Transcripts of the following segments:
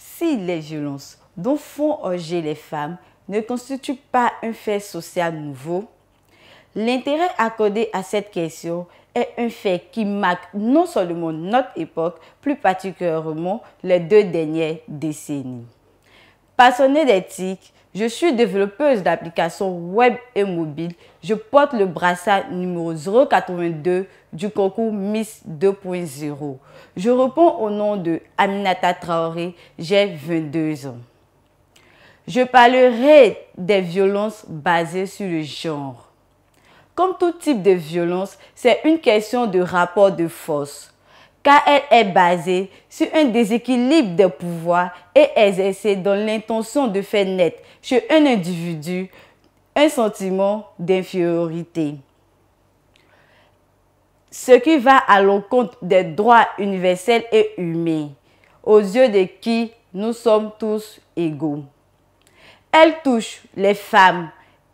si les violences dont font orger les femmes ne constituent pas un fait social nouveau, l'intérêt accordé à cette question est un fait qui marque non seulement notre époque, plus particulièrement les deux dernières décennies. Passionné d'éthique, je suis développeuse d'applications web et mobile. Je porte le brassard numéro 082 du concours Miss 2.0. Je réponds au nom de Aminata Traoré. J'ai 22 ans. Je parlerai des violences basées sur le genre. Comme tout type de violence, c'est une question de rapport de force car elle est basée sur un déséquilibre de pouvoirs et exercée dans l'intention de faire naître chez un individu un sentiment d'infériorité. Ce qui va à l'encontre des droits universels et humains, aux yeux de qui nous sommes tous égaux. Elle touche les femmes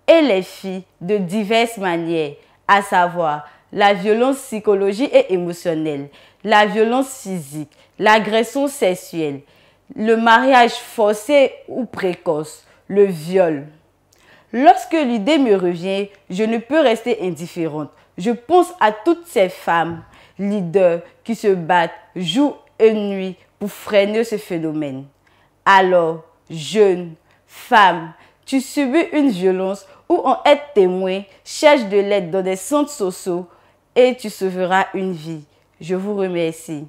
et les filles de diverses manières, à savoir la violence psychologique et émotionnelle, la violence physique, l'agression sexuelle, le mariage forcé ou précoce, le viol. Lorsque l'idée me revient, je ne peux rester indifférente. Je pense à toutes ces femmes, leaders, qui se battent jour et nuit pour freiner ce phénomène. Alors, jeune, femme, tu subis une violence ou en être témoin, cherche de l'aide dans des centres sociaux et tu sauveras une vie. Je vous remercie.